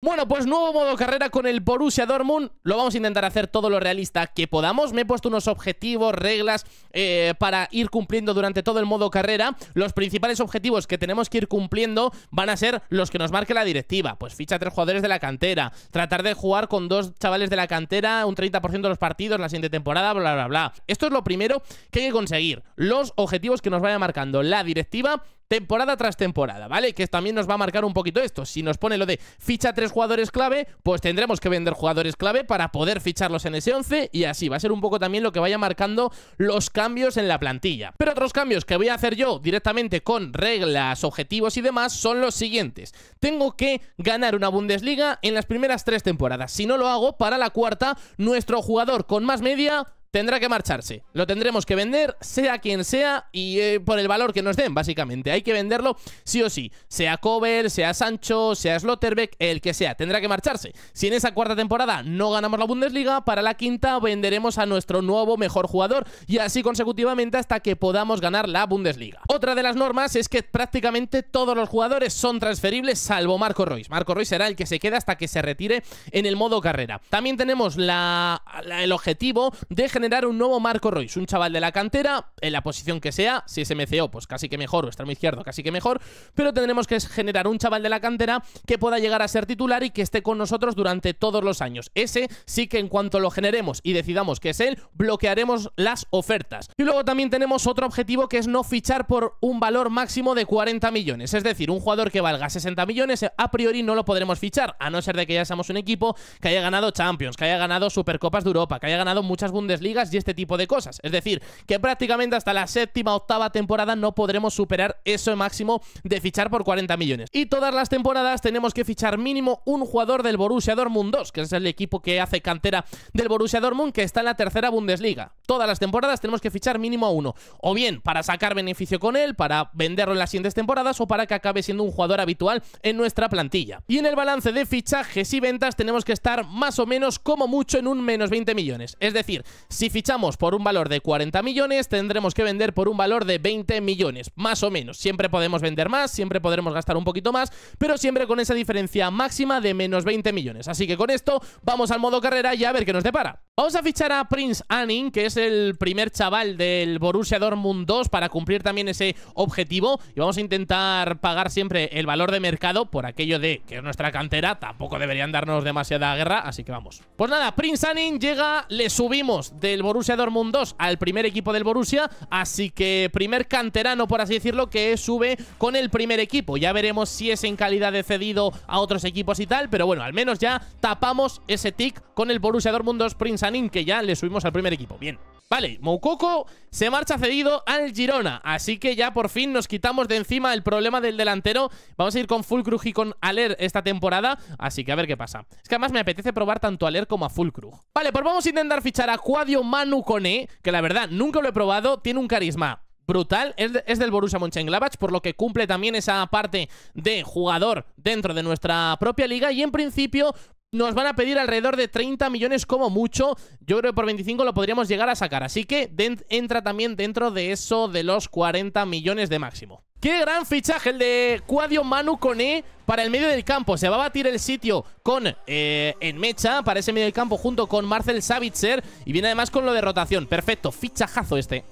Bueno, pues nuevo modo carrera con el Borussia Dortmund. Lo vamos a intentar hacer todo lo realista que podamos. Me he puesto unos objetivos, reglas eh, para ir cumpliendo durante todo el modo carrera. Los principales objetivos que tenemos que ir cumpliendo van a ser los que nos marque la directiva. Pues ficha tres jugadores de la cantera. Tratar de jugar con dos chavales de la cantera un 30% de los partidos la siguiente temporada, bla, bla, bla. Esto es lo primero que hay que conseguir. Los objetivos que nos vaya marcando la directiva temporada tras temporada, ¿vale? Que también nos va a marcar un poquito esto. Si nos pone lo de ficha tres jugadores clave, pues tendremos que vender jugadores clave para poder ficharlos en ese 11 y así. Va a ser un poco también lo que vaya marcando los cambios en la plantilla. Pero otros cambios que voy a hacer yo directamente con reglas, objetivos y demás son los siguientes. Tengo que ganar una Bundesliga en las primeras tres temporadas. Si no lo hago, para la cuarta, nuestro jugador con más media tendrá que marcharse. Lo tendremos que vender, sea quien sea, y eh, por el valor que nos den, básicamente. Hay que venderlo sí o sí. Sea Cobel, sea Sancho, sea Slotterbeck, el que sea. Tendrá que marcharse. Si en esa cuarta temporada no ganamos la Bundesliga, para la quinta venderemos a nuestro nuevo mejor jugador y así consecutivamente hasta que podamos ganar la Bundesliga. Otra de las normas es que prácticamente todos los jugadores son transferibles salvo Marco Royce. Marco Royce será el que se queda hasta que se retire en el modo carrera. También tenemos el objetivo de generar un nuevo Marco Royce, un chaval de la cantera, en la posición que sea, si es MCO, pues casi que mejor, o extremo izquierdo, casi que mejor, pero tendremos que generar un chaval de la cantera que pueda llegar a ser titular y que esté con nosotros durante todos los años. Ese sí que en cuanto lo generemos y decidamos que es él, bloquearemos las ofertas. Y luego también tenemos otro objetivo que es no fichar por un valor máximo de 40 millones, es decir, un jugador que valga 60 millones, a priori no lo podremos fichar, a no ser de que ya seamos un equipo que haya ganado Champions, que haya ganado Supercopas de Europa, que haya ganado muchas Bundesliga, y este tipo de cosas. Es decir, que prácticamente hasta la séptima, octava temporada no podremos superar eso máximo de fichar por 40 millones. Y todas las temporadas tenemos que fichar mínimo un jugador del Borussia Dortmund 2, que es el equipo que hace cantera del Borussia Dortmund, que está en la tercera Bundesliga. Todas las temporadas tenemos que fichar mínimo a uno, o bien para sacar beneficio con él, para venderlo en las siguientes temporadas o para que acabe siendo un jugador habitual en nuestra plantilla. Y en el balance de fichajes y ventas tenemos que estar más o menos como mucho en un menos 20 millones. Es decir, si fichamos por un valor de 40 millones, tendremos que vender por un valor de 20 millones, más o menos. Siempre podemos vender más, siempre podremos gastar un poquito más, pero siempre con esa diferencia máxima de menos 20 millones. Así que con esto vamos al modo carrera y a ver qué nos depara. Vamos a fichar a Prince Anning, que es el primer chaval del Borussia Dortmund 2 para cumplir también ese objetivo y vamos a intentar pagar siempre el valor de mercado por aquello de que nuestra cantera, tampoco deberían darnos demasiada guerra, así que vamos. Pues nada, Prince Anning llega, le subimos de el Borussia Dortmund 2 al primer equipo del Borussia, así que primer canterano, por así decirlo, que sube con el primer equipo. Ya veremos si es en calidad de cedido a otros equipos y tal, pero bueno, al menos ya tapamos ese tic con el Borussia Dortmund 2 Prince que ya le subimos al primer equipo. Bien. Vale, Moukoko se marcha cedido al Girona, así que ya por fin nos quitamos de encima el problema del delantero. Vamos a ir con Fulkrug y con Aler esta temporada, así que a ver qué pasa. Es que además me apetece probar tanto a Aler como a Fulkrug. Vale, pues vamos a intentar fichar a Cuadio Manu Kone, que la verdad nunca lo he probado, tiene un carisma brutal. Es, del Borussia Mönchengladbach, por lo que cumple también esa parte de jugador dentro de nuestra propia liga. Y en principio nos van a pedir alrededor de 30 millones como mucho. Yo creo que por 25 lo podríamos llegar a sacar. Así que entra también dentro de eso de los 40 millones de máximo. Qué gran fichaje el de Cuadio Manu con E para el medio del campo. Se va a batir el sitio con eh, en Mecha para ese medio del campo junto con Marcel Savitzer. Y viene además con lo de rotación. Perfecto, fichajazo este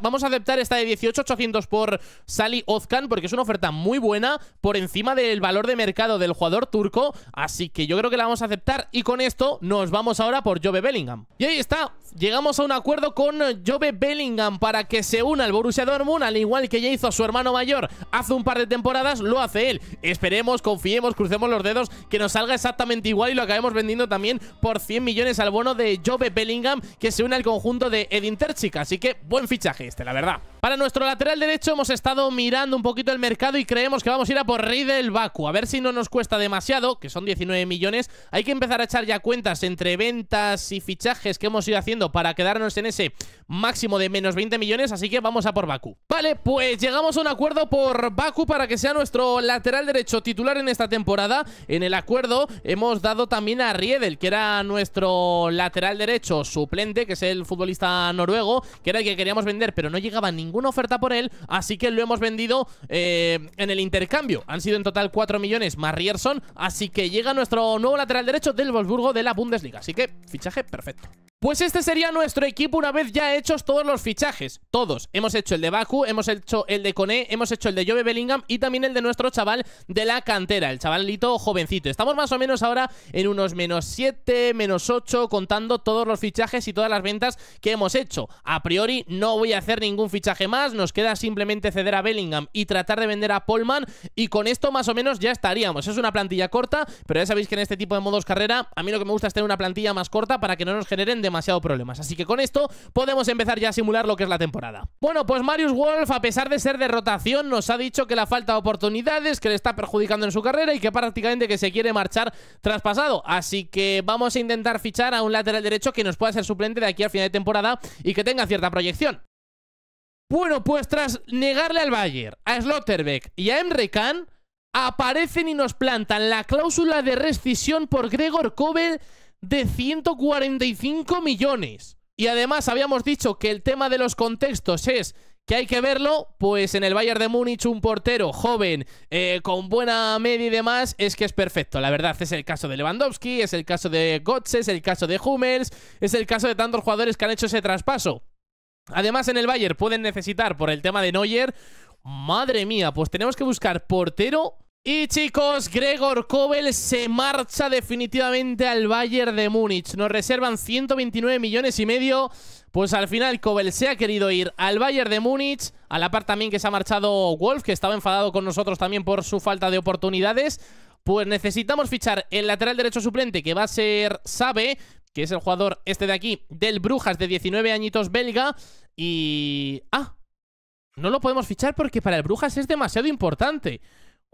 vamos a aceptar esta de 18,800 por Sally Ozkan porque es una oferta muy buena por encima del valor de mercado del jugador turco, así que yo creo que la vamos a aceptar y con esto nos vamos ahora por Jove Bellingham. Y ahí está, llegamos a un acuerdo con Jove Bellingham para que se una al Borussia Dortmund al igual que ya hizo su hermano mayor hace un par de temporadas, lo hace él. Esperemos, confiemos, crucemos los dedos que nos salga exactamente igual y lo acabemos vendiendo también por 100 millones al bono de Jove Bellingham que se une al conjunto de Edin Terzic, así que buen ficha fichaje este, la verdad. Para nuestro lateral derecho hemos estado mirando un poquito el mercado y creemos que vamos a ir a por Riedel Baku. A ver si no nos cuesta demasiado, que son 19 millones. Hay que empezar a echar ya cuentas entre ventas y fichajes que hemos ido haciendo para quedarnos en ese máximo de menos 20 millones, así que vamos a por Baku. Vale, pues llegamos a un acuerdo por Baku para que sea nuestro lateral derecho titular en esta temporada. En el acuerdo hemos dado también a Riedel, que era nuestro lateral derecho suplente, que es el futbolista noruego, que era el que queríamos vender, pero no llegaba ningún una oferta por él, así que lo hemos vendido eh, en el intercambio. Han sido en total 4 millones más Rierson, así que llega nuestro nuevo lateral derecho del Wolfsburgo de la Bundesliga. Así que fichaje perfecto. Pues este sería nuestro equipo una vez ya hechos todos los fichajes. Todos. Hemos hecho el de Baku, hemos hecho el de Kone, hemos hecho el de Jove Bellingham y también el de nuestro chaval de la cantera, el chavalito jovencito. Estamos más o menos ahora en unos menos 7, menos 8, contando todos los fichajes y todas las ventas que hemos hecho. A priori no voy a hacer ningún fichaje más, nos queda simplemente ceder a Bellingham y tratar de vender a Polman y con esto más o menos ya estaríamos. Es una plantilla corta, pero ya sabéis que en este tipo de modos carrera a mí lo que me gusta es tener una plantilla más corta para que no nos generen demasiado demasiado problemas. Así que con esto podemos empezar ya a simular lo que es la temporada. Bueno, pues Marius Wolf, a pesar de ser de rotación, nos ha dicho que la falta de oportunidades, que le está perjudicando en su carrera y que prácticamente que se quiere marchar traspasado. Así que vamos a intentar fichar a un lateral derecho que nos pueda ser suplente de aquí al final de temporada y que tenga cierta proyección. Bueno, pues tras negarle al Bayer a Slotterbeck y a Emre Can, aparecen y nos plantan la cláusula de rescisión por Gregor Kobel de 145 millones. Y además habíamos dicho que el tema de los contextos es que hay que verlo, pues en el Bayern de Múnich un portero joven eh, con buena media y demás es que es perfecto, la verdad, es el caso de Lewandowski, es el caso de Götze, es el caso de Hummels, es el caso de tantos jugadores que han hecho ese traspaso. Además en el Bayern pueden necesitar por el tema de Neuer, madre mía, pues tenemos que buscar portero y chicos, Gregor Kobel se marcha definitivamente al Bayern de Múnich. Nos reservan 129 millones y medio. Pues al final Kobel se ha querido ir al Bayern de Múnich. A la par también que se ha marchado Wolf, que estaba enfadado con nosotros también por su falta de oportunidades. Pues necesitamos fichar el lateral derecho suplente, que va a ser Sabe, que es el jugador este de aquí, del Brujas, de 19 añitos belga. Y... Ah, no lo podemos fichar porque para el Brujas es demasiado importante.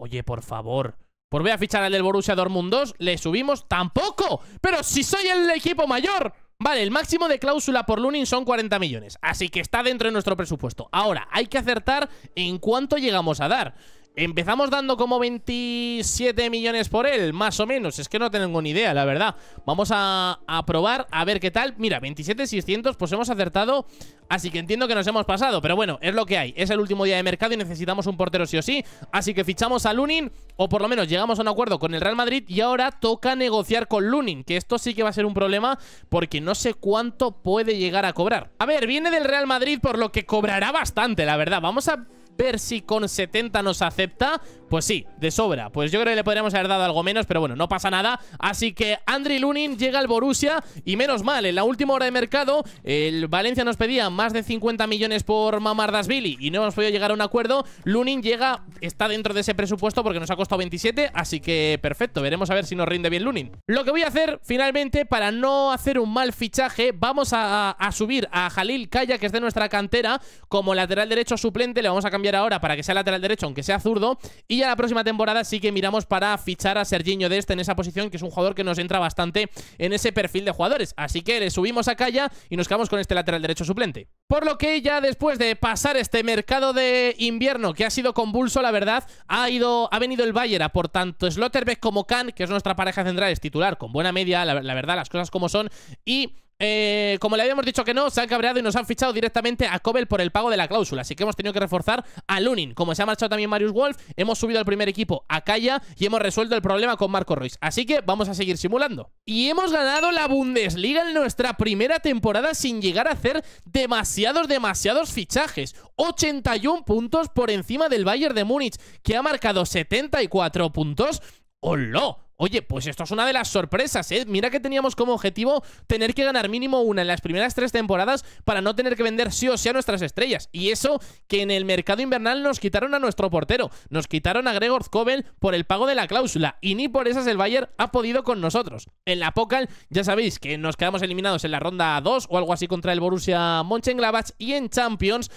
Oye, por favor, por pues voy a fichar al del Borussia Dortmund 2, le subimos tampoco. Pero si soy el equipo mayor. Vale, el máximo de cláusula por Lunin son 40 millones, así que está dentro de nuestro presupuesto. Ahora, hay que acertar en cuánto llegamos a dar. Empezamos dando como 27 millones por él, más o menos. Es que no tengo ni idea, la verdad. Vamos a, probar, a ver qué tal. Mira, 27,600, pues hemos acertado. Así que entiendo que nos hemos pasado. Pero bueno, es lo que hay. Es el último día de mercado y necesitamos un portero sí o sí. Así que fichamos a Lunin, o por lo menos llegamos a un acuerdo con el Real Madrid. Y ahora toca negociar con Lunin, que esto sí que va a ser un problema porque no sé cuánto puede llegar a cobrar. A ver, viene del Real Madrid, por lo que cobrará bastante, la verdad. Vamos a ver si con 70 nos acepta. Pues sí, de sobra. Pues yo creo que le podríamos haber dado algo menos, pero bueno, no pasa nada. Así que Andri Lunin llega al Borussia y menos mal, en la última hora de mercado, el Valencia nos pedía más de 50 millones por Billy. y no hemos podido llegar a un acuerdo. Lunin llega, está dentro de ese presupuesto porque nos ha costado 27, así que perfecto, veremos a ver si nos rinde bien Lunin. Lo que voy a hacer, finalmente, para no hacer un mal fichaje, vamos a, a subir a Jalil Kaya, que es de nuestra cantera, como lateral derecho suplente, le vamos a cambiar ahora para que sea lateral derecho, aunque sea zurdo. Y ya la próxima temporada sí que miramos para fichar a Serginho este en esa posición, que es un jugador que nos entra bastante en ese perfil de jugadores. Así que le subimos a Calla y nos quedamos con este lateral derecho suplente. Por lo que ya después de pasar este mercado de invierno, que ha sido convulso, la verdad, ha, ido, ha venido el Bayern a por tanto Slotterbeck como Kahn, que es nuestra pareja central, es titular, con buena media, la verdad, las cosas como son. Y eh, como le habíamos dicho que no, se han cabreado y nos han fichado directamente a Cobel por el pago de la cláusula. Así que hemos tenido que reforzar a Lunin. Como se ha marchado también Marius Wolf, hemos subido al primer equipo a Kaya y hemos resuelto el problema con Marco Ruiz. Así que vamos a seguir simulando. Y hemos ganado la Bundesliga en nuestra primera temporada sin llegar a hacer demasiados, demasiados fichajes. 81 puntos por encima del Bayern de Múnich, que ha marcado 74 puntos. no. Oye, pues esto es una de las sorpresas, ¿eh? Mira que teníamos como objetivo tener que ganar mínimo una en las primeras tres temporadas para no tener que vender sí o sí a nuestras estrellas. Y eso que en el mercado invernal nos quitaron a nuestro portero, nos quitaron a Gregor Kobel por el pago de la cláusula y ni por esas el Bayern ha podido con nosotros. En la Pokal ya sabéis que nos quedamos eliminados en la ronda 2 o algo así contra el Borussia Mönchengladbach y en Champions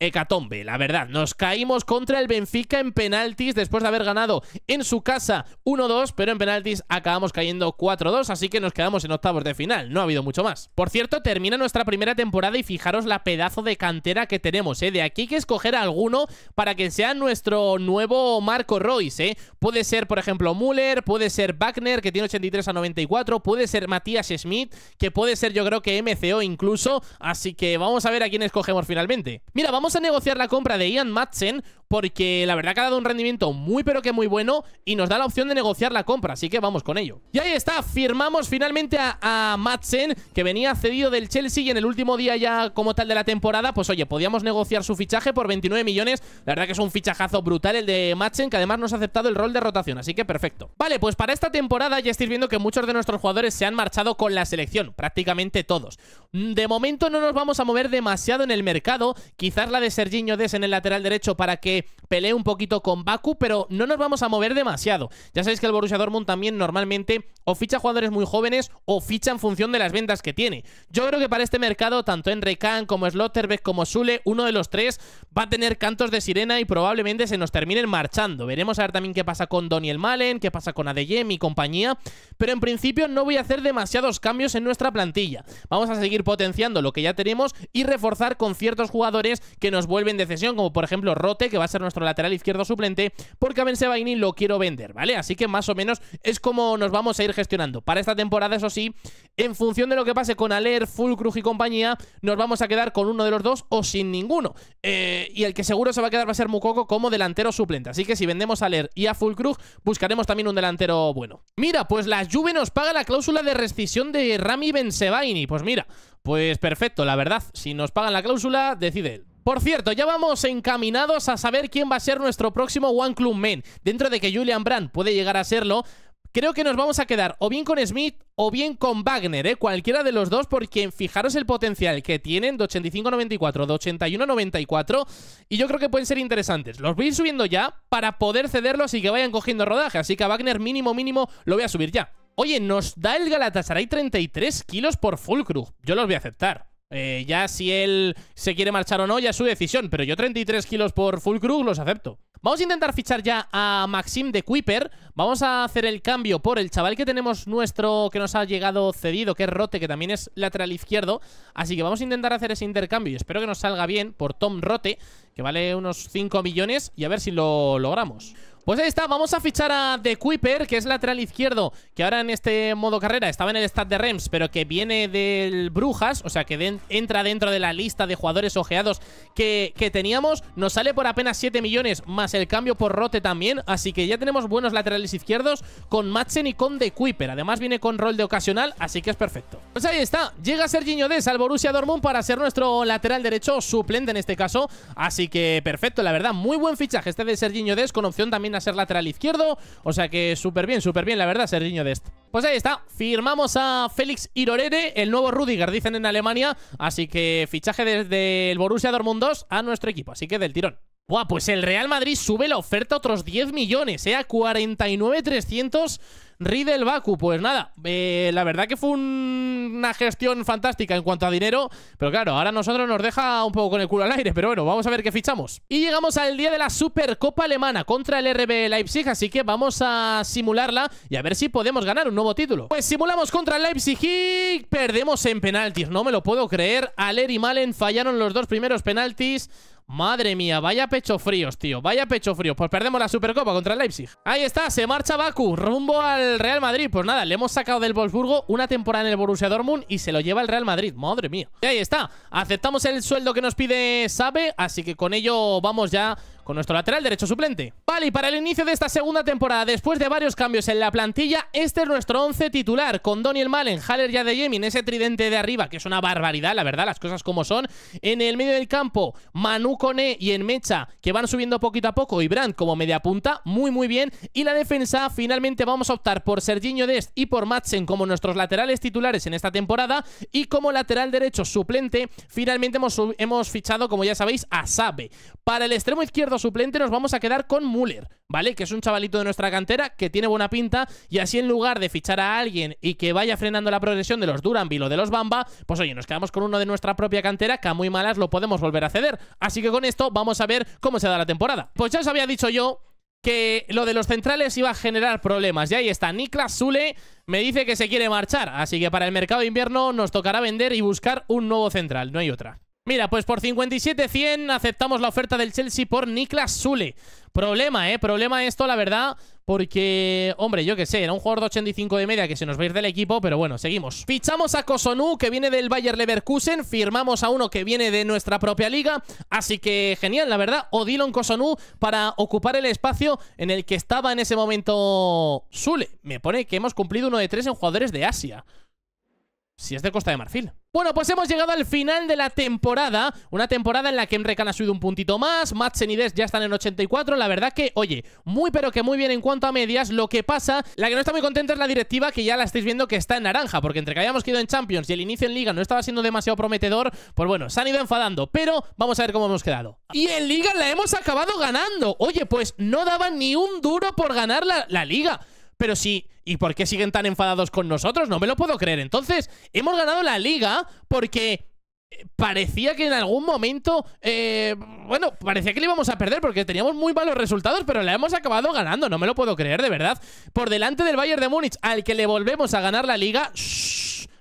hecatombe, la verdad. Nos caímos contra el Benfica en penaltis después de haber ganado en su casa 1-2, pero en penaltis acabamos cayendo 4-2, así que nos quedamos en octavos de final, no ha habido mucho más. Por cierto, termina nuestra primera temporada y fijaros la pedazo de cantera que tenemos, ¿eh? De aquí hay que escoger alguno para que sea nuestro nuevo Marco Royce, ¿eh? Puede ser, por ejemplo, Müller, puede ser Wagner, que tiene 83 a 94, puede ser Matías Schmidt, que puede ser yo creo que MCO incluso, así que vamos a ver a quién escogemos finalmente. Mira, vamos a negociar la compra de Ian Madsen porque la verdad que ha dado un rendimiento muy pero que muy bueno y nos da la opción de negociar la compra, así que vamos con ello. Y ahí está, firmamos finalmente a, a Madsen, que venía cedido del Chelsea y en el último día ya como tal de la temporada, pues oye, podíamos negociar su fichaje por 29 millones, la verdad que es un fichajazo brutal el de Madsen, que además nos ha aceptado el rol de rotación, así que perfecto. Vale, pues para esta temporada ya estáis viendo que muchos de nuestros jugadores se han marchado con la selección, prácticamente todos. De momento no nos vamos a mover demasiado en el mercado, quizás la de Serginho Des en el lateral derecho para que pelee un poquito con Baku, pero no nos vamos a mover demasiado. Ya sabéis que el Borussia Dortmund también normalmente o ficha jugadores muy jóvenes o ficha en función de las ventas que tiene. Yo creo que para este mercado, tanto en Kahn como Slotterbeck como Sule, uno de los tres va a tener cantos de sirena y probablemente se nos terminen marchando. Veremos a ver también qué pasa con Daniel Malen, qué pasa con Adeyemi y compañía, pero en principio no voy a hacer demasiados cambios en nuestra plantilla. Vamos a seguir potenciando lo que ya tenemos y reforzar con ciertos jugadores que nos vuelven de cesión, como por ejemplo Rote, que va a ser nuestro lateral izquierdo suplente, porque a Ben lo quiero vender, ¿vale? Así que más o menos es como nos vamos a ir gestionando. Para esta temporada, eso sí, en función de lo que pase con Aler, Fulkrug y compañía, nos vamos a quedar con uno de los dos o sin ninguno. Eh, y el que seguro se va a quedar va a ser Mukoko como delantero suplente. Así que si vendemos a Aler y a Fulkrug, buscaremos también un delantero bueno. Mira, pues la Juve nos paga la cláusula de rescisión de Rami Bensebaini. Pues mira, pues perfecto, la verdad. Si nos pagan la cláusula, decide él. Por cierto, ya vamos encaminados a saber quién va a ser nuestro próximo One Club Men. Dentro de que Julian Brandt puede llegar a serlo, creo que nos vamos a quedar o bien con Smith o bien con Wagner, ¿eh? cualquiera de los dos, porque fijaros el potencial que tienen de 85-94, de 81-94, y yo creo que pueden ser interesantes. Los voy a ir subiendo ya para poder cederlos y que vayan cogiendo rodaje, así que a Wagner mínimo mínimo lo voy a subir ya. Oye, nos da el Galatasaray 33 kilos por crew. yo los voy a aceptar. Eh, ya si él se quiere marchar o no, ya es su decisión. Pero yo 33 kilos por full crew los acepto. Vamos a intentar fichar ya a Maxim de Kuiper. Vamos a hacer el cambio por el chaval que tenemos nuestro, que nos ha llegado cedido, que es Rote, que también es lateral izquierdo. Así que vamos a intentar hacer ese intercambio y espero que nos salga bien por Tom Rote, que vale unos 5 millones. Y a ver si lo logramos. Pues ahí está, vamos a fichar a The Kuiper, que es lateral izquierdo, que ahora en este modo carrera estaba en el stat de Rems, pero que viene del Brujas, o sea que entra dentro de la lista de jugadores ojeados que, teníamos. Nos sale por apenas 7 millones, más el cambio por Rote también, así que ya tenemos buenos laterales izquierdos con Madsen y con The Kuiper. Además viene con rol de ocasional, así que es perfecto. Pues ahí está, llega Serginho Des al Borussia Dortmund para ser nuestro lateral derecho suplente en este caso, así que perfecto, la verdad, muy buen fichaje este de Serginho Des con opción también a ser lateral izquierdo. O sea que súper bien, súper bien, la verdad, de este Pues ahí está, firmamos a Félix Irorere, el nuevo Rudiger, dicen en Alemania. Así que fichaje desde el Borussia Dortmund 2 a nuestro equipo, así que del tirón. Buah, pues el Real Madrid sube la oferta a otros 10 millones, ¿eh? A 49,300 Riddle Baku. Pues nada, eh, la verdad que fue una gestión fantástica en cuanto a dinero. Pero claro, ahora nosotros nos deja un poco con el culo al aire. Pero bueno, vamos a ver qué fichamos. Y llegamos al día de la Supercopa Alemana contra el RB Leipzig. Así que vamos a simularla y a ver si podemos ganar un nuevo título. Pues simulamos contra el Leipzig y perdemos en penaltis. No me lo puedo creer. Aler y Malen fallaron los dos primeros penaltis. Madre mía, vaya pecho fríos, tío Vaya pecho frío, pues perdemos la Supercopa contra el Leipzig Ahí está, se marcha Baku Rumbo al Real Madrid, pues nada, le hemos sacado del Wolfsburgo Una temporada en el Borussia Dortmund Y se lo lleva el Real Madrid, madre mía Y ahí está, aceptamos el sueldo que nos pide Sabe Así que con ello vamos ya nuestro lateral derecho suplente. Vale, y para el inicio de esta segunda temporada, después de varios cambios en la plantilla, este es nuestro 11 titular, con Daniel Malen, Haller y de en ese tridente de arriba, que es una barbaridad, la verdad, las cosas como son. En el medio del campo, Manu Cone y en Mecha, que van subiendo poquito a poco, y Brandt como media punta, muy muy bien. Y la defensa, finalmente vamos a optar por Serginho Dest y por Madsen como nuestros laterales titulares en esta temporada, y como lateral derecho suplente, finalmente hemos, hemos fichado, como ya sabéis, a Sabe. Para el extremo izquierdo suplente nos vamos a quedar con Müller, ¿vale? Que es un chavalito de nuestra cantera que tiene buena pinta y así en lugar de fichar a alguien y que vaya frenando la progresión de los Duranville o de los Bamba, pues oye, nos quedamos con uno de nuestra propia cantera que a muy malas lo podemos volver a ceder. Así que con esto vamos a ver cómo se da la temporada. Pues ya os había dicho yo que lo de los centrales iba a generar problemas. Y ahí está, Niklas Zule me dice que se quiere marchar. Así que para el mercado de invierno nos tocará vender y buscar un nuevo central, no hay otra. Mira, pues por 57-100 aceptamos la oferta del Chelsea por Niklas Sule. Problema, ¿eh? Problema esto, la verdad, porque, hombre, yo qué sé, era un jugador de 85 de media que se nos va a ir del equipo, pero bueno, seguimos. Fichamos a Kosonu, que viene del Bayer Leverkusen, firmamos a uno que viene de nuestra propia liga, así que genial, la verdad, Odilon Kosonu para ocupar el espacio en el que estaba en ese momento Sule. Me pone que hemos cumplido uno de tres en jugadores de Asia. Si es de Costa de Marfil. Bueno, pues hemos llegado al final de la temporada. Una temporada en la que Emrecan ha subido un puntito más. Madsen y ya están en 84. La verdad que, oye, muy pero que muy bien en cuanto a medias. Lo que pasa, la que no está muy contenta es la directiva, que ya la estáis viendo que está en naranja. Porque entre que habíamos quedado en Champions y el inicio en Liga no estaba siendo demasiado prometedor, pues bueno, se han ido enfadando. Pero vamos a ver cómo hemos quedado. Y en Liga la hemos acabado ganando. Oye, pues no daban ni un duro por ganar la, la Liga. Pero si ¿Y por qué siguen tan enfadados con nosotros? No me lo puedo creer. Entonces, hemos ganado la liga porque eh, parecía que en algún momento, eh, bueno, parecía que le íbamos a perder porque teníamos muy malos resultados, pero la hemos acabado ganando, no me lo puedo creer, de verdad. Por delante del Bayern de Múnich, al que le volvemos a ganar la liga.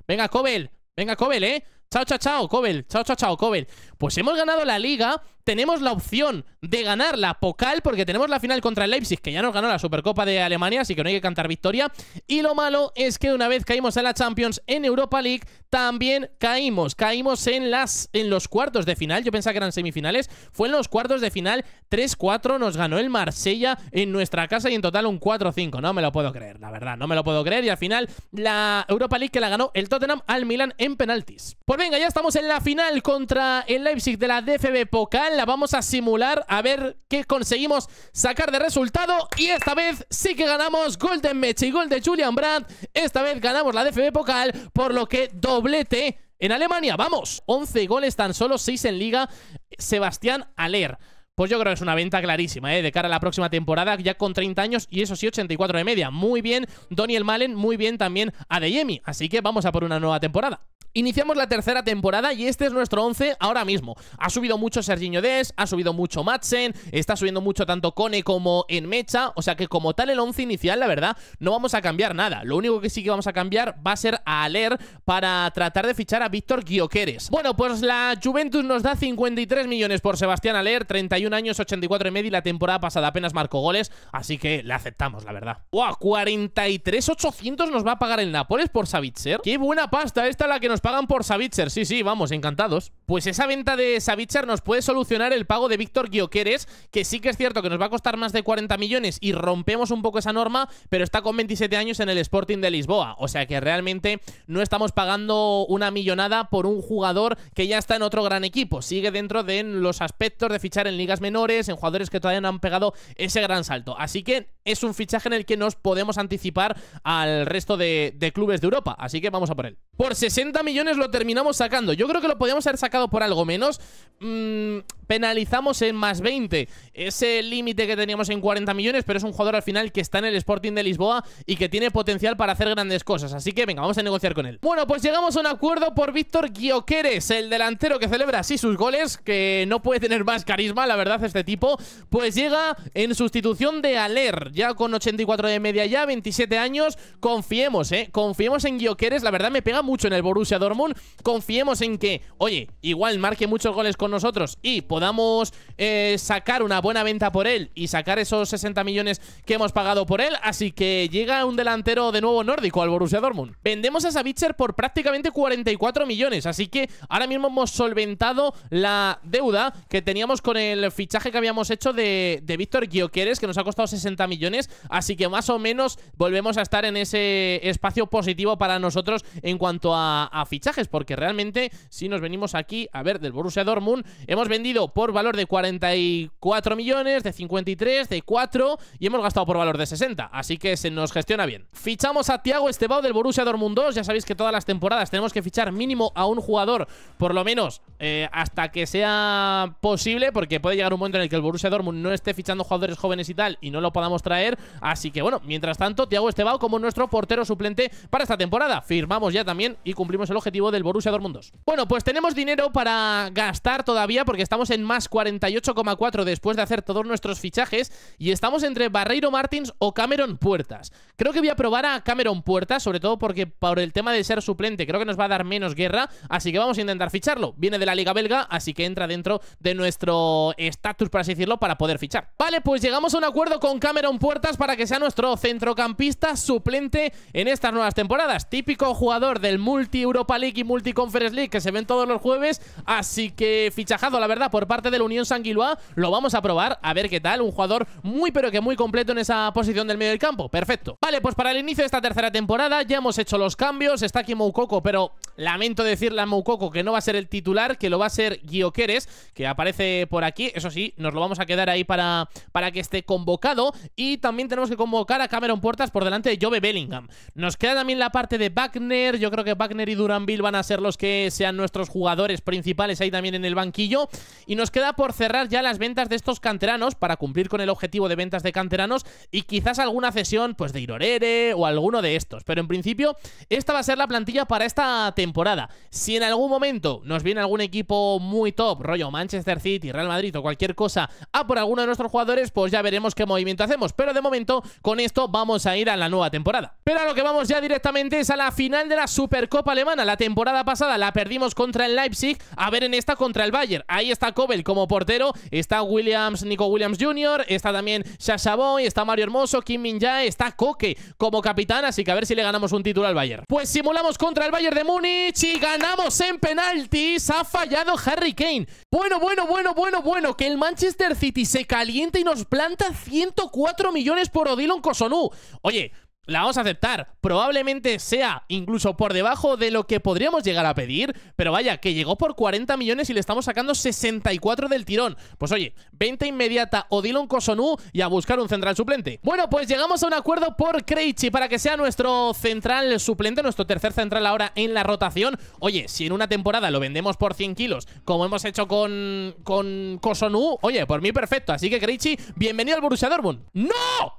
Venga, Kobel, venga, Kobel, ¿eh? Chao, chao, chao, Kobel, chao, chao, chao, Kobel. Pues hemos ganado la liga tenemos la opción de ganar la pocal porque tenemos la final contra el Leipzig, que ya nos ganó la Supercopa de Alemania, así que no hay que cantar victoria. Y lo malo es que una vez caímos a la Champions en Europa League, también caímos. Caímos en, las, en los cuartos de final, yo pensaba que eran semifinales, fue en los cuartos de final 3-4, nos ganó el Marsella en nuestra casa y en total un 4-5. No me lo puedo creer, la verdad, no me lo puedo creer. Y al final la Europa League que la ganó el Tottenham al Milan en penaltis. Pues venga, ya estamos en la final contra el Leipzig de la DFB Pokal vamos a simular a ver qué conseguimos sacar de resultado. Y esta vez sí que ganamos Golden Match y Gol de Julian Brandt. Esta vez ganamos la DFB Pokal, por lo que doblete en Alemania. ¡Vamos! 11 goles, tan solo 6 en Liga. Sebastián Aler. Pues yo creo que es una venta clarísima, ¿eh? De cara a la próxima temporada, ya con 30 años y eso sí, 84 de media. Muy bien, Daniel Malen, muy bien también a Adeyemi. Así que vamos a por una nueva temporada. Iniciamos la tercera temporada y este es nuestro 11 ahora mismo. Ha subido mucho Serginho Des, ha subido mucho Madsen, está subiendo mucho tanto Cone como en Mecha, o sea que como tal el 11 inicial, la verdad, no vamos a cambiar nada. Lo único que sí que vamos a cambiar va a ser a Aler para tratar de fichar a Víctor Guioqueres. Bueno, pues la Juventus nos da 53 millones por Sebastián Aler, 31 años, 84 y medio y la temporada pasada apenas marcó goles, así que la aceptamos, la verdad. ¡Wow! 43.800 nos va a pagar el Nápoles por Savitzer. ¡Qué buena pasta esta la que nos paga! pagan por Savitzer. Sí, sí, vamos, encantados. Pues esa venta de Savitzer nos puede solucionar el pago de Víctor Guioqueres, que sí que es cierto que nos va a costar más de 40 millones y rompemos un poco esa norma, pero está con 27 años en el Sporting de Lisboa. O sea que realmente no estamos pagando una millonada por un jugador que ya está en otro gran equipo. Sigue dentro de los aspectos de fichar en ligas menores, en jugadores que todavía no han pegado ese gran salto. Así que es un fichaje en el que nos podemos anticipar al resto de, clubes de Europa. Así que vamos a por él. Por 60 millones lo terminamos sacando. Yo creo que lo podíamos haber sacado por algo menos. Mm, penalizamos en más 20. Ese límite que teníamos en 40 millones, pero es un jugador al final que está en el Sporting de Lisboa y que tiene potencial para hacer grandes cosas. Así que venga, vamos a negociar con él. Bueno, pues llegamos a un acuerdo por Víctor Guioqueres, el delantero que celebra así sus goles, que no puede tener más carisma, la verdad, este tipo. Pues llega en sustitución de Aler, ya con 84 de media ya, 27 años. Confiemos, eh, confiemos en Guioqueres. La verdad me pega mucho en el Borussia Dortmund. Confiemos en que, oye, igual marque muchos goles con nosotros y podamos eh, sacar una buena venta por él y sacar esos 60 millones que hemos pagado por él. Así que llega un delantero de nuevo nórdico al Borussia Dortmund. Vendemos a Savitzer por prácticamente 44 millones, así que ahora mismo hemos solventado la deuda que teníamos con el fichaje que habíamos hecho de, Víctor Gioqueres que nos ha costado 60 millones, así que más o menos volvemos a estar en ese espacio positivo para nosotros en cuanto a fichajes, porque realmente si nos venimos aquí a ver del Borussia Dortmund, hemos vendido por valor de 44 millones, de 53, de 4 y hemos gastado por valor de 60, así que se nos gestiona bien. Fichamos a Thiago Estebao del Borussia Dortmund 2, ya sabéis que todas las temporadas tenemos que fichar mínimo a un jugador, por lo menos eh, hasta que sea posible, porque puede llegar un momento en el que el Borussia Dortmund no esté fichando jugadores jóvenes y tal y no lo podamos traer, así que bueno, mientras tanto, Thiago Estebao como nuestro portero suplente para esta temporada. Firmamos ya también y cumplimos el objetivo del Borussia Dortmund Bueno, pues tenemos dinero para gastar todavía porque estamos en más 48,4 después de hacer todos nuestros fichajes y estamos entre Barreiro Martins o Cameron Puertas. Creo que voy a probar a Cameron Puertas, sobre todo porque por el tema de ser suplente creo que nos va a dar menos guerra, así que vamos a intentar ficharlo. Viene de la Liga Belga, así que entra dentro de nuestro estatus, por así decirlo, para poder fichar. Vale, pues llegamos a un acuerdo con Cameron Puertas para que sea nuestro centrocampista suplente en estas nuevas temporadas. Típico jugador del multi-europeo League y Multi League que se ven todos los jueves. Así que fichajado, la verdad, por parte de la Unión Sanguiloa, Lo vamos a probar, a ver qué tal. Un jugador muy, pero que muy completo en esa posición del medio del campo. Perfecto. Vale, pues para el inicio de esta tercera temporada ya hemos hecho los cambios. Está aquí Moukoko, pero lamento decirle a Moukoko que no va a ser el titular, que lo va a ser Guioqueres, que aparece por aquí. Eso sí, nos lo vamos a quedar ahí para, para que esté convocado. Y también tenemos que convocar a Cameron Puertas por delante de joe Bellingham. Nos queda también la parte de Wagner. Yo creo que Wagner y Durán Bill van a ser los que sean nuestros jugadores principales ahí también en el banquillo. Y nos queda por cerrar ya las ventas de estos canteranos para cumplir con el objetivo de ventas de canteranos y quizás alguna cesión pues de Irorere o alguno de estos. Pero en principio esta va a ser la plantilla para esta temporada. Si en algún momento nos viene algún equipo muy top, rollo Manchester City, Real Madrid o cualquier cosa, a por alguno de nuestros jugadores, pues ya veremos qué movimiento hacemos. Pero de momento con esto vamos a ir a la nueva temporada. Pero a lo que vamos ya directamente es a la final de la Supercopa Alemana, la temporada pasada la perdimos contra el Leipzig, a ver en esta contra el Bayern. Ahí está Kobel como portero, está Williams, Nico Williams Jr., está también Sasha Boy, está Mario Hermoso, Kim Min Jae, está Koke como capitán, así que a ver si le ganamos un título al Bayern. Pues simulamos contra el Bayern de Múnich y ganamos en penaltis, ha fallado Harry Kane. Bueno, bueno, bueno, bueno, bueno, que el Manchester City se caliente y nos planta 104 millones por Odilon Kosonu. Oye, la vamos a aceptar. Probablemente sea incluso por debajo de lo que podríamos llegar a pedir, pero vaya, que llegó por 40 millones y le estamos sacando 64 del tirón. Pues oye, venta inmediata o Dylan Kosonu y a buscar un central suplente. Bueno, pues llegamos a un acuerdo por Krejci para que sea nuestro central suplente, nuestro tercer central ahora en la rotación. Oye, si en una temporada lo vendemos por 100 kilos, como hemos hecho con, con Kosonu, oye, por mí perfecto. Así que Krejci, bienvenido al Borussia Dortmund. ¡No!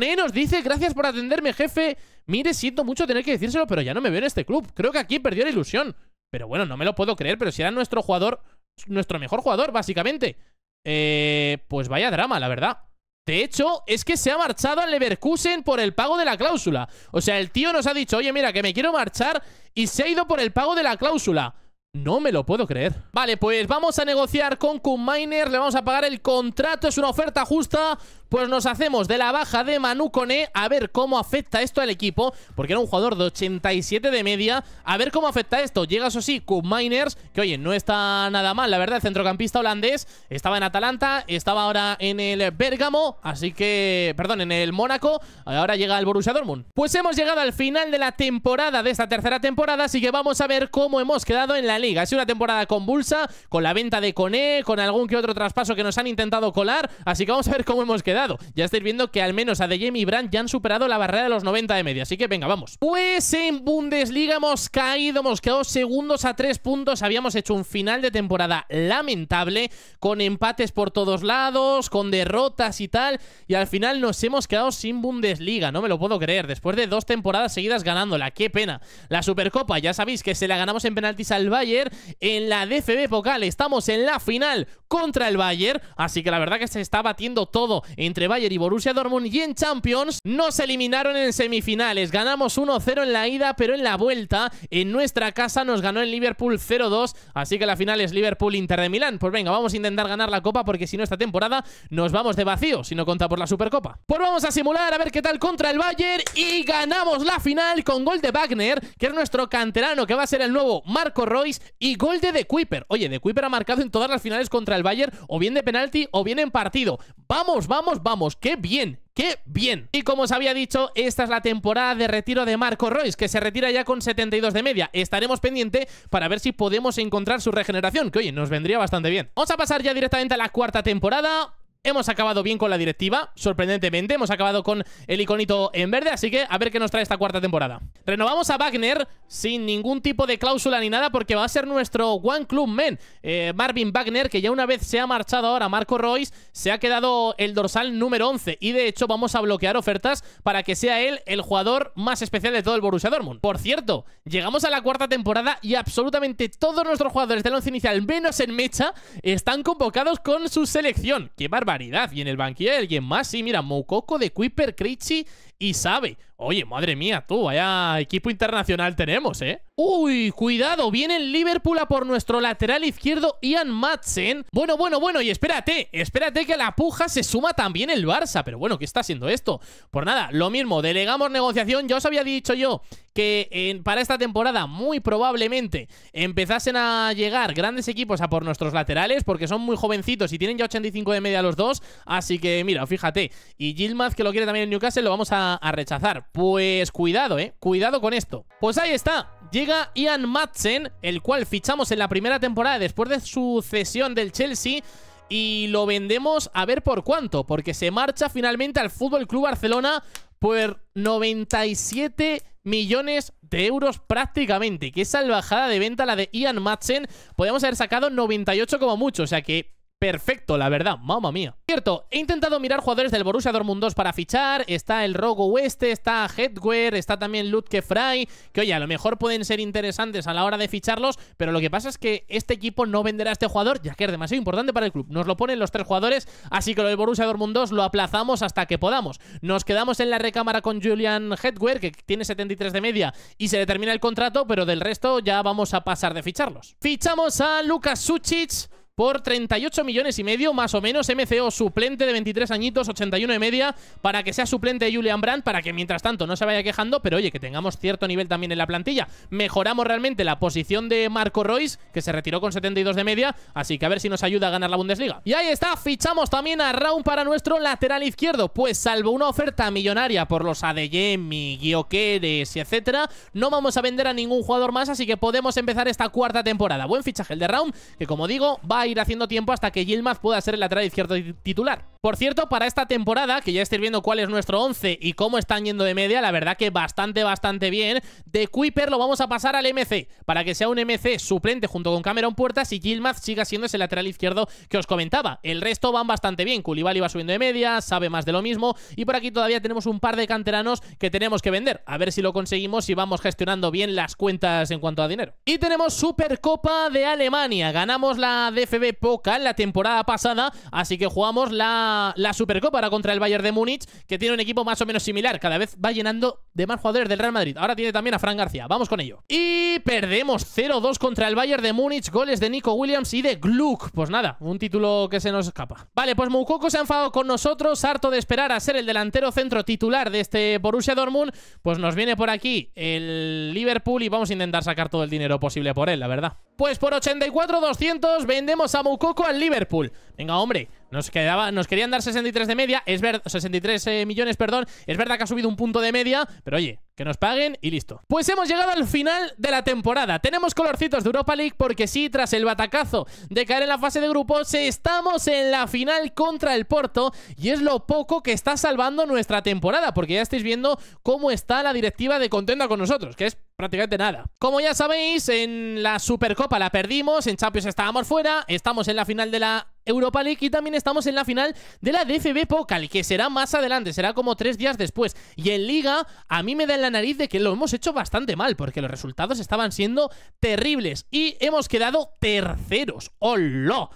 E nos dice, gracias por atenderme, jefe. Mire, siento mucho tener que decírselo, pero ya no me veo en este club. Creo que aquí perdió la ilusión. Pero bueno, no me lo puedo creer, pero si era nuestro jugador, nuestro mejor jugador, básicamente. Eh, pues vaya drama, la verdad. De hecho, es que se ha marchado al Leverkusen por el pago de la cláusula. O sea, el tío nos ha dicho, oye, mira, que me quiero marchar y se ha ido por el pago de la cláusula. No me lo puedo creer. Vale, pues vamos a negociar con Kuhn le vamos a pagar el contrato, es una oferta justa, pues nos hacemos de la baja de Manu Cone a ver cómo afecta esto al equipo, porque era un jugador de 87 de media, a ver cómo afecta esto. Llega eso sí, Miners, que oye, no está nada mal, la verdad, el centrocampista holandés estaba en Atalanta, estaba ahora en el Bérgamo, así que, perdón, en el Mónaco, ahora llega el Borussia Dortmund. Pues hemos llegado al final de la temporada, de esta tercera temporada, así que vamos a ver cómo hemos quedado en la liga. Ha sido una temporada convulsa, con la venta de Cone, con algún que otro traspaso que nos han intentado colar, así que vamos a ver cómo hemos quedado. Ya estáis viendo que al menos a De Jamie y Brandt ya han superado la barrera de los 90 de media, así que venga, vamos. Pues en Bundesliga hemos caído, hemos quedado segundos a tres puntos, habíamos hecho un final de temporada lamentable, con empates por todos lados, con derrotas y tal, y al final nos hemos quedado sin Bundesliga, no me lo puedo creer, después de dos temporadas seguidas ganándola, qué pena. La Supercopa, ya sabéis que se la ganamos en penaltis al Bayern, en la DFB Pokal estamos en la final contra el Bayern, así que la verdad que se está batiendo todo en entre Bayern y Borussia Dortmund y en Champions nos eliminaron en semifinales. Ganamos 1-0 en la ida, pero en la vuelta en nuestra casa nos ganó el Liverpool 0-2, así que la final es Liverpool-Inter de Milán. Pues venga, vamos a intentar ganar la Copa porque si no esta temporada nos vamos de vacío, si no conta por la Supercopa. Pues vamos a simular a ver qué tal contra el Bayern y ganamos la final con gol de Wagner, que es nuestro canterano que va a ser el nuevo Marco Royce y gol de De Kuiper. Oye, De Kuiper ha marcado en todas las finales contra el Bayern, o bien de penalti o bien en partido. Vamos, vamos, vamos. ¡Qué bien! ¡Qué bien! Y como os había dicho, esta es la temporada de retiro de Marco Royce, que se retira ya con 72 de media. Estaremos pendiente para ver si podemos encontrar su regeneración, que oye, nos vendría bastante bien. Vamos a pasar ya directamente a la cuarta temporada. Hemos acabado bien con la directiva, sorprendentemente. Hemos acabado con el iconito en verde, así que a ver qué nos trae esta cuarta temporada. Renovamos a Wagner sin ningún tipo de cláusula ni nada porque va a ser nuestro One Club man, eh, Marvin Wagner, que ya una vez se ha marchado ahora Marco Royce, se ha quedado el dorsal número 11 y de hecho vamos a bloquear ofertas para que sea él el jugador más especial de todo el Borussia Dortmund. Por cierto, llegamos a la cuarta temporada y absolutamente todos nuestros jugadores del once inicial, menos en mecha, están convocados con su selección. Que Marvin variedad, Y en el banquillo hay alguien más. Sí, mira, Moukoko de Kuiper, Critchy y sabe. Oye, madre mía, tú, vaya equipo internacional tenemos, ¿eh? Uy, cuidado, viene el Liverpool a por nuestro lateral izquierdo Ian Madsen. Bueno, bueno, bueno, y espérate, espérate que a la puja se suma también el Barça. Pero bueno, ¿qué está haciendo esto? Por pues nada, lo mismo, delegamos negociación. Ya os había dicho yo que en, para esta temporada muy probablemente empezasen a llegar grandes equipos a por nuestros laterales porque son muy jovencitos y tienen ya 85 de media los dos. Así que mira, fíjate, y Gilmaz que lo quiere también en Newcastle, lo vamos a a, rechazar. Pues cuidado, ¿eh? Cuidado con esto. Pues ahí está. Llega Ian Madsen, el cual fichamos en la primera temporada después de su cesión del Chelsea y lo vendemos a ver por cuánto, porque se marcha finalmente al Fútbol Club Barcelona por 97 millones de euros prácticamente. Qué salvajada de venta la de Ian Madsen. Podríamos haber sacado 98 como mucho, o sea que perfecto, la verdad, mamma mía. Cierto, he intentado mirar jugadores del Borussia Dortmund 2 para fichar, está el Rogo West está Headwear, está también Ludke Fry, que oye, a lo mejor pueden ser interesantes a la hora de ficharlos, pero lo que pasa es que este equipo no venderá a este jugador, ya que es demasiado importante para el club. Nos lo ponen los tres jugadores, así que lo del Borussia Dortmund 2 lo aplazamos hasta que podamos. Nos quedamos en la recámara con Julian Headwear, que tiene 73 de media y se determina termina el contrato, pero del resto ya vamos a pasar de ficharlos. Fichamos a Lucas Suchic por 38 millones y medio, más o menos. MCO suplente de 23 añitos, 81 y media, para que sea suplente de Julian Brandt, para que mientras tanto no se vaya quejando, pero oye, que tengamos cierto nivel también en la plantilla. Mejoramos realmente la posición de Marco Royce, que se retiró con 72 de media, así que a ver si nos ayuda a ganar la Bundesliga. Y ahí está, fichamos también a Round para nuestro lateral izquierdo, pues salvo una oferta millonaria por los Adeyemi, Guioqueres y etcétera, no vamos a vender a ningún jugador más, así que podemos empezar esta cuarta temporada. Buen fichaje el de Round, que como digo, va a ir haciendo tiempo hasta que Yilmaz pueda ser el lateral izquierdo titular. Por cierto, para esta temporada, que ya estáis viendo cuál es nuestro 11 y cómo están yendo de media, la verdad que bastante, bastante bien. De Kuiper lo vamos a pasar al MC, para que sea un MC suplente junto con Cameron Puertas y Gilmaz siga siendo ese lateral izquierdo que os comentaba. El resto van bastante bien. Koulibaly va subiendo de media, sabe más de lo mismo y por aquí todavía tenemos un par de canteranos que tenemos que vender. A ver si lo conseguimos y vamos gestionando bien las cuentas en cuanto a dinero. Y tenemos Supercopa de Alemania. Ganamos la DFB Poca en la temporada pasada, así que jugamos la la Supercopa ahora contra el Bayern de Múnich, que tiene un equipo más o menos similar. Cada vez va llenando de más jugadores del Real Madrid. Ahora tiene también a Fran García. Vamos con ello. Y perdemos 0-2 contra el Bayern de Múnich. Goles de Nico Williams y de Gluck. Pues nada, un título que se nos escapa. Vale, pues Moukoko se ha enfadado con nosotros. Harto de esperar a ser el delantero centro titular de este Borussia Dortmund. Pues nos viene por aquí el Liverpool y vamos a intentar sacar todo el dinero posible por él, la verdad. Pues por 84-200 vendemos a Moukoko al Liverpool. Venga, hombre, nos, quedaba, nos querían dar 63 de media, es verdad 63 eh, millones, perdón. Es verdad que ha subido un punto de media, pero oye, que nos paguen y listo. Pues hemos llegado al final de la temporada. Tenemos colorcitos de Europa League porque sí, tras el batacazo de caer en la fase de grupos, estamos en la final contra el Porto y es lo poco que está salvando nuestra temporada, porque ya estáis viendo cómo está la directiva de contenda con nosotros, que es prácticamente nada. Como ya sabéis, en la Supercopa la perdimos, en Champions estábamos fuera, estamos en la final de la Europa League y también estamos en la final de la DFB Pokal, que será más adelante, será como tres días después. Y en Liga, a mí me da en la nariz de que lo hemos hecho bastante mal, porque los resultados estaban siendo terribles y hemos quedado terceros. ¡Hola!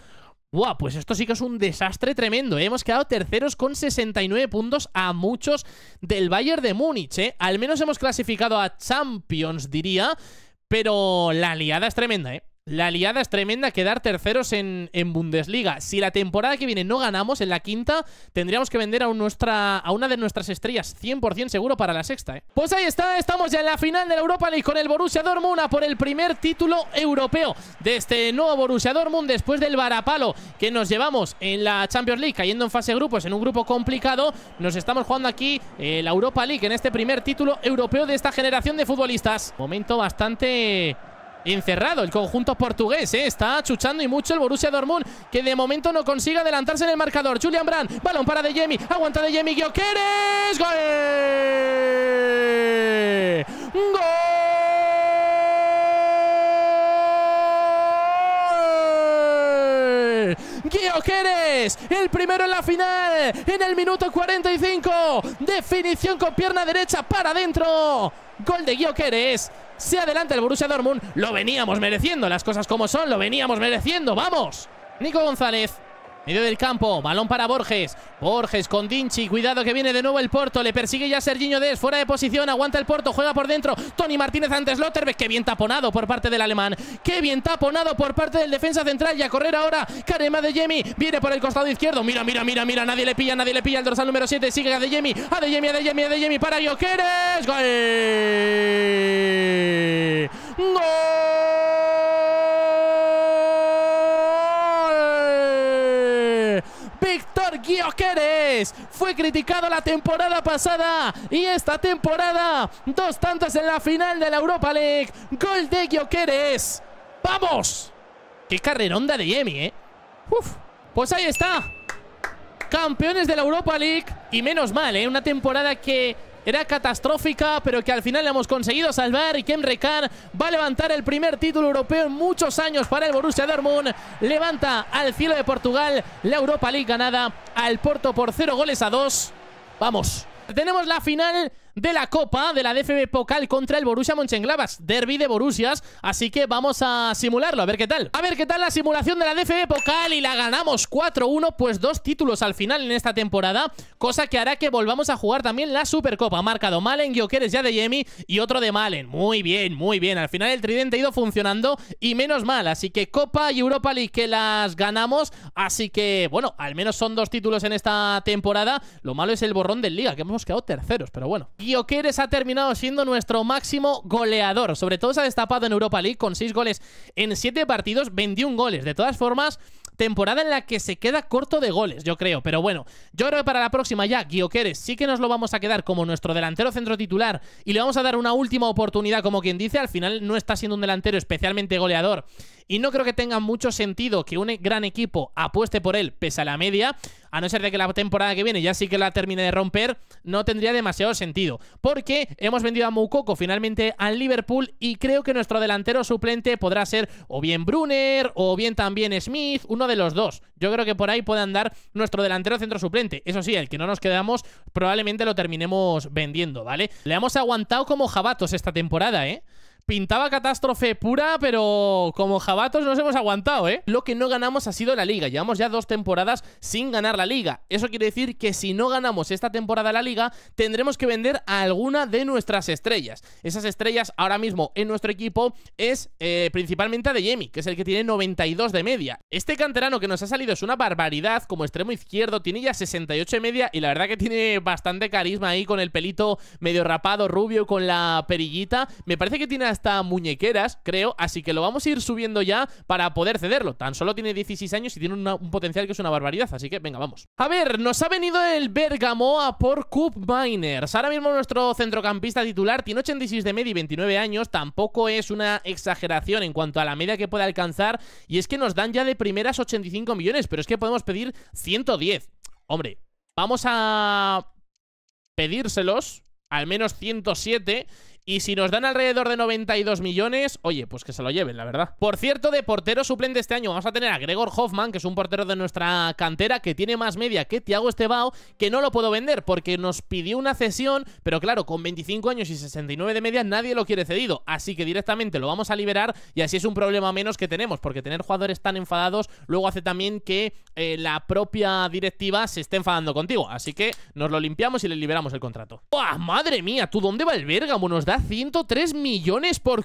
¡Guau! pues esto sí que es un desastre tremendo. ¿eh? Hemos quedado terceros con 69 puntos a muchos del Bayern de Múnich. ¿eh? Al menos hemos clasificado a Champions, diría. Pero la liada es tremenda, ¿eh? La liada es tremenda quedar terceros en, Bundesliga. Si la temporada que viene no ganamos en la quinta, tendríamos que vender a, nuestra, una de nuestras estrellas 100% seguro para la sexta. ¿eh? Pues ahí está, estamos ya en la final de la Europa League con el Borussia Dortmund por el primer título europeo de este nuevo Borussia Dortmund después del varapalo que nos llevamos en la Champions League cayendo en fase grupos en un grupo complicado. Nos estamos jugando aquí eh, la Europa League en este primer título europeo de esta generación de futbolistas. Momento bastante encerrado el conjunto portugués, eh, está chuchando y mucho el Borussia Dortmund, que de momento no consigue adelantarse en el marcador. Julian Brandt, balón para De Jemi, aguanta De Jemi, Gioqueres, gol. ¡Gol! Gioqueres, el primero en la final, en el minuto 45, definición con pierna derecha para adentro, gol de Gioqueres, se adelanta el Borussia Dortmund. Lo veníamos mereciendo, las cosas como son, lo veníamos mereciendo. ¡Vamos! Nico González Medio del campo, balón para Borges. Borges con Dinchi, cuidado que viene de nuevo el Porto, le persigue ya Serginho Des, fuera de posición, aguanta el Porto, juega por dentro. Tony Martínez antes Lotterbeck, qué bien taponado por parte del alemán, qué bien taponado por parte del defensa central y a correr ahora Karema de Jemi. viene por el costado izquierdo. Mira, mira, mira, mira, nadie le pilla, nadie le pilla el dorsal número 7, sigue a de Jemi. a de Jemi a de Jemi. a de para Jokeres. Gol. Gol. Víctor Guioqueres fue criticado la temporada pasada y esta temporada dos tantos en la final de la Europa League. Gol de Guioqueres. ¡Vamos! ¡Qué carreronda de Yemi, eh! ¡Uf! Pues ahí está. Campeones de la Europa League. Y menos mal, ¿eh? Una temporada que era catastrófica, pero que al final la hemos conseguido salvar y que va a levantar el primer título europeo en muchos años para el Borussia Dortmund. Levanta al cielo de Portugal la Europa League ganada al Porto por cero goles a dos. Vamos. Tenemos la final de la Copa de la DFB Pokal contra el Borussia Mönchengladbach, derby de Borussia. así que vamos a simularlo, a ver qué tal. A ver qué tal la simulación de la DFB Pokal y la ganamos 4-1, pues dos títulos al final en esta temporada, cosa que hará que volvamos a jugar también la Supercopa. marcado Malen, Gioqueres ya de Yemi y otro de Malen. Muy bien, muy bien. Al final el tridente ha ido funcionando y menos mal, así que Copa y Europa League que las ganamos, así que bueno, al menos son dos títulos en esta temporada. Lo malo es el borrón del Liga, que hemos quedado terceros, pero bueno. Gioqueres ha terminado siendo nuestro máximo goleador. Sobre todo se ha destapado en Europa League con 6 goles en 7 partidos, 21 goles. De todas formas, temporada en la que se queda corto de goles, yo creo. Pero bueno, yo creo que para la próxima ya, Guioqueres sí que nos lo vamos a quedar como nuestro delantero centro titular y le vamos a dar una última oportunidad, como quien dice. Al final no está siendo un delantero especialmente goleador y no creo que tenga mucho sentido que un gran equipo apueste por él pese a la media a no ser de que la temporada que viene ya sí que la termine de romper, no tendría demasiado sentido. Porque hemos vendido a Moukoko finalmente al Liverpool y creo que nuestro delantero suplente podrá ser o bien Brunner o bien también Smith, uno de los dos. Yo creo que por ahí puede andar nuestro delantero centro suplente. Eso sí, el que no nos quedamos probablemente lo terminemos vendiendo, ¿vale? Le hemos aguantado como jabatos esta temporada, ¿eh? Pintaba catástrofe pura, pero como jabatos nos hemos aguantado, ¿eh? Lo que no ganamos ha sido la liga. Llevamos ya dos temporadas sin ganar la liga. Eso quiere decir que si no ganamos esta temporada la liga, tendremos que vender a alguna de nuestras estrellas. Esas estrellas ahora mismo en nuestro equipo es eh, principalmente a de Yemi, que es el que tiene 92 de media. Este canterano que nos ha salido es una barbaridad como extremo izquierdo. Tiene ya 68 de media y la verdad que tiene bastante carisma ahí con el pelito medio rapado, rubio, con la perillita. Me parece que tiene hasta muñequeras, creo, así que lo vamos a ir subiendo ya para poder cederlo. Tan solo tiene 16 años y tiene un potencial que es una barbaridad, así que venga, vamos. A ver, nos ha venido el Bergamoa por Cup Miners. Ahora mismo nuestro centrocampista titular tiene 86 de media y 29 años, tampoco es una exageración en cuanto a la media que puede alcanzar, y es que nos dan ya de primeras 85 millones, pero es que podemos pedir 110. Hombre, vamos a pedírselos, al menos 107, y si nos dan alrededor de 92 millones, oye, pues que se lo lleven, la verdad. Por cierto, de portero suplente este año vamos a tener a Gregor Hoffman, que es un portero de nuestra cantera que tiene más media que Tiago Estebao, que no lo puedo vender porque nos pidió una cesión, pero claro, con 25 años y 69 de media nadie lo quiere cedido, así que directamente lo vamos a liberar y así es un problema menos que tenemos, porque tener jugadores tan enfadados luego hace también que eh, la propia directiva se esté enfadando contigo, así que nos lo limpiamos y le liberamos el contrato. ¡Buah, madre mía! ¿Tú dónde va el verga, Nos da 103 millones por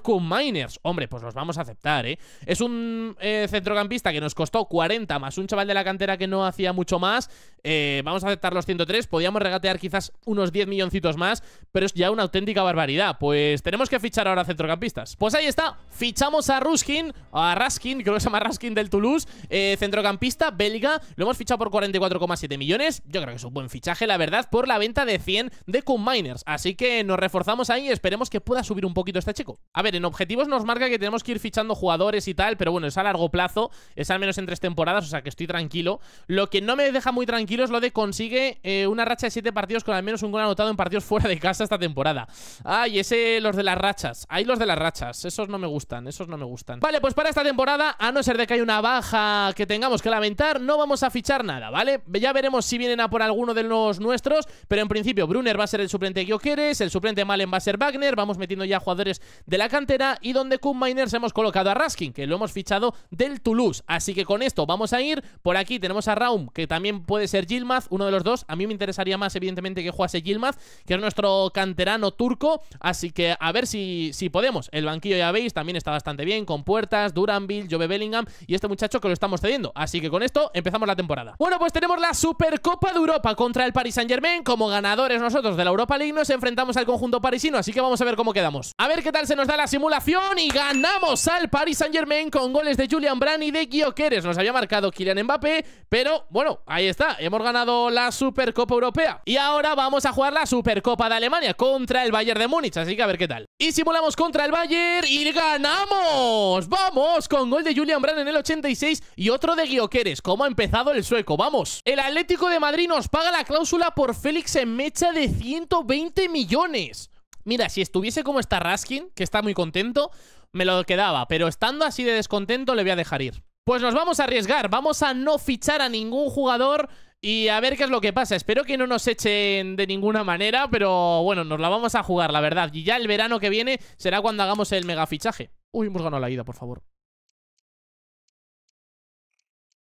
Hombre, pues los vamos a aceptar, ¿eh? Es un eh, centrocampista que nos costó 40 más un chaval de la cantera que no hacía mucho más. Eh, vamos a aceptar los 103. Podíamos regatear quizás unos 10 milloncitos más, pero es ya una auténtica barbaridad. Pues tenemos que fichar ahora centrocampistas. Pues ahí está. Fichamos a Ruskin, a Raskin, creo que se llama Raskin del Toulouse, eh, centrocampista belga. Lo hemos fichado por 44,7 millones. Yo creo que es un buen fichaje, la verdad, por la venta de 100 de Kunminers. Así que nos reforzamos ahí. Esperemos que pueda subir un poquito este chico. A ver, en objetivos nos marca que tenemos que ir fichando jugadores y tal, pero bueno, es a largo plazo, es al menos en tres temporadas, o sea que estoy tranquilo. Lo que no me deja muy tranquilo es lo de consigue eh, una racha de siete partidos con al menos un gol anotado en partidos fuera de casa esta temporada. Ay, ese, los de las rachas. ahí los de las rachas, esos no me gustan, esos no me gustan. Vale, pues para esta temporada, a no ser de que haya una baja que tengamos que lamentar, no vamos a fichar nada, ¿vale? Ya veremos si vienen a por alguno de los nuestros, pero en principio Brunner va a ser el suplente que yo quieres, el suplente Malen va a ser Wagner, vamos metiendo ya jugadores de la cantera y donde Kun Miners hemos colocado a Raskin, que lo hemos fichado del Toulouse. Así que con esto vamos a ir. Por aquí tenemos a Raum, que también puede ser Gilmaz, uno de los dos. A mí me interesaría más, evidentemente, que jugase Gilmaz, que es nuestro canterano turco. Así que a ver si, si podemos. El banquillo, ya veis, también está bastante bien, con puertas, Duranville, Jove Bellingham y este muchacho que lo estamos cediendo. Así que con esto empezamos la temporada. Bueno, pues tenemos la Supercopa de Europa contra el Paris Saint-Germain. Como ganadores nosotros de la Europa League nos enfrentamos al conjunto parisino, así que vamos a ver cómo quedamos. A ver qué tal se nos da la simulación y ganamos al Paris Saint Germain con goles de Julian Brand y de Guioqueres. Nos había marcado Kylian Mbappé, pero bueno, ahí está. Hemos ganado la Supercopa Europea. Y ahora vamos a jugar la Supercopa de Alemania contra el Bayern de Múnich, así que a ver qué tal. Y simulamos contra el Bayern y ganamos. Vamos, con gol de Julian Brand en el 86 y otro de Guioqueres. ¿Cómo ha empezado el sueco? Vamos. El Atlético de Madrid nos paga la cláusula por Félix en mecha de 120 millones. Mira, si estuviese como está Raskin, que está muy contento, me lo quedaba. Pero estando así de descontento, le voy a dejar ir. Pues nos vamos a arriesgar. Vamos a no fichar a ningún jugador y a ver qué es lo que pasa. Espero que no nos echen de ninguna manera, pero bueno, nos la vamos a jugar, la verdad. Y ya el verano que viene será cuando hagamos el mega fichaje. Uy, hemos ganado la ida, por favor.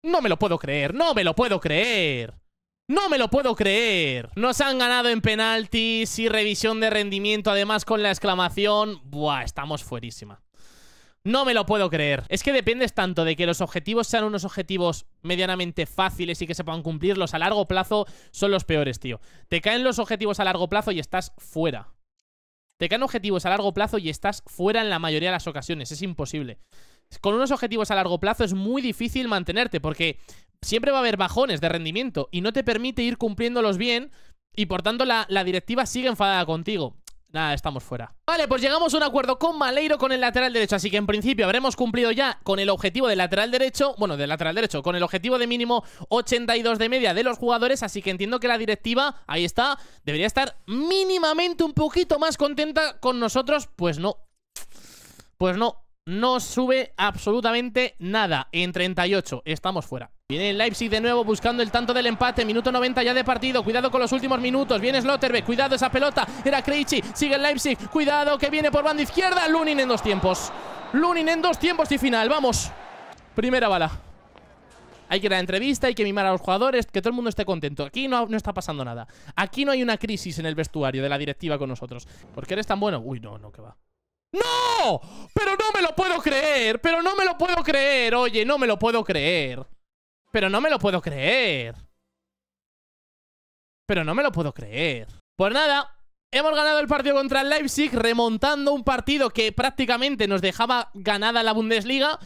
No me lo puedo creer, no me lo puedo creer. No me lo puedo creer. Nos han ganado en penaltis y revisión de rendimiento, además con la exclamación... Buah, estamos fuerísima. No me lo puedo creer. Es que dependes tanto de que los objetivos sean unos objetivos medianamente fáciles y que se puedan cumplirlos a largo plazo son los peores, tío. Te caen los objetivos a largo plazo y estás fuera. Te caen objetivos a largo plazo y estás fuera en la mayoría de las ocasiones. Es imposible con unos objetivos a largo plazo es muy difícil mantenerte porque siempre va a haber bajones de rendimiento y no te permite ir cumpliéndolos bien y por tanto la, la directiva sigue enfadada contigo. Nada, estamos fuera. Vale, pues llegamos a un acuerdo con Maleiro con el lateral derecho, así que en principio habremos cumplido ya con el objetivo del lateral derecho, bueno, del lateral derecho, con el objetivo de mínimo 82 de media de los jugadores, así que entiendo que la directiva, ahí está, debería estar mínimamente un poquito más contenta con nosotros, pues no. Pues no, no sube absolutamente nada. En 38. Estamos fuera. Viene el Leipzig de nuevo buscando el tanto del empate. Minuto 90 ya de partido. Cuidado con los últimos minutos. Viene Slotterbeck. Cuidado esa pelota. Era Krejci. Sigue el Leipzig. Cuidado que viene por banda izquierda. Lunin en dos tiempos. Lunin en dos tiempos y final. Vamos. Primera bala. Hay que dar entrevista, hay que mimar a los jugadores, que todo el mundo esté contento. Aquí no, no, está pasando nada. Aquí no hay una crisis en el vestuario de la directiva con nosotros. ¿Por qué eres tan bueno? Uy, no, no, que va. ¡No! Pero no me lo puedo creer, pero no me lo puedo creer, oye, no me lo puedo creer. Pero no me lo puedo creer. Pero no me lo puedo creer. Pues nada, hemos ganado el partido contra el Leipzig, remontando un partido que prácticamente nos dejaba ganada la Bundesliga.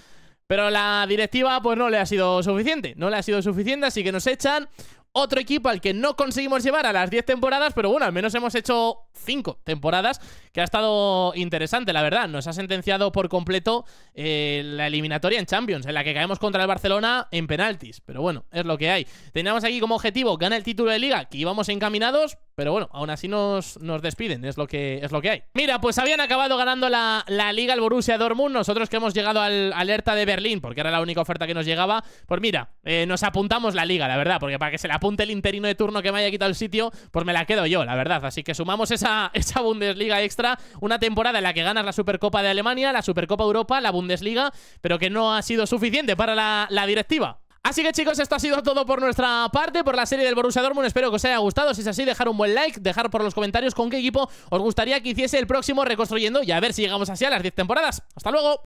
Pero la directiva pues no le ha sido suficiente, no le ha sido suficiente, así que nos echan otro equipo al que no conseguimos llevar a las 10 temporadas, pero bueno, al menos hemos hecho cinco temporadas, que ha estado interesante, la verdad. Nos ha sentenciado por completo eh, la eliminatoria en Champions, en la que caemos contra el Barcelona en penaltis. Pero bueno, es lo que hay. Teníamos aquí como objetivo gana el título de liga, que íbamos encaminados, pero bueno, aún así nos, nos despiden, es lo, que, es lo que hay. Mira, pues habían acabado ganando la, la liga el Borussia Dortmund, nosotros que hemos llegado al alerta de Berlín, porque era la única oferta que nos llegaba, pues mira, eh, nos apuntamos la liga, la verdad, porque para que se le apunte el interino de turno que me haya quitado el sitio, pues me la quedo yo, la verdad. Así que sumamos esa esa, Bundesliga extra. Una temporada en la que ganas la Supercopa de Alemania, la Supercopa Europa, la Bundesliga, pero que no ha sido suficiente para la, directiva. Así que chicos, esto ha sido todo por nuestra parte, por la serie del Borussia Dortmund, espero que os haya gustado, si es así dejar un buen like, dejar por los comentarios con qué equipo os gustaría que hiciese el próximo Reconstruyendo y a ver si llegamos así a las 10 temporadas. ¡Hasta luego!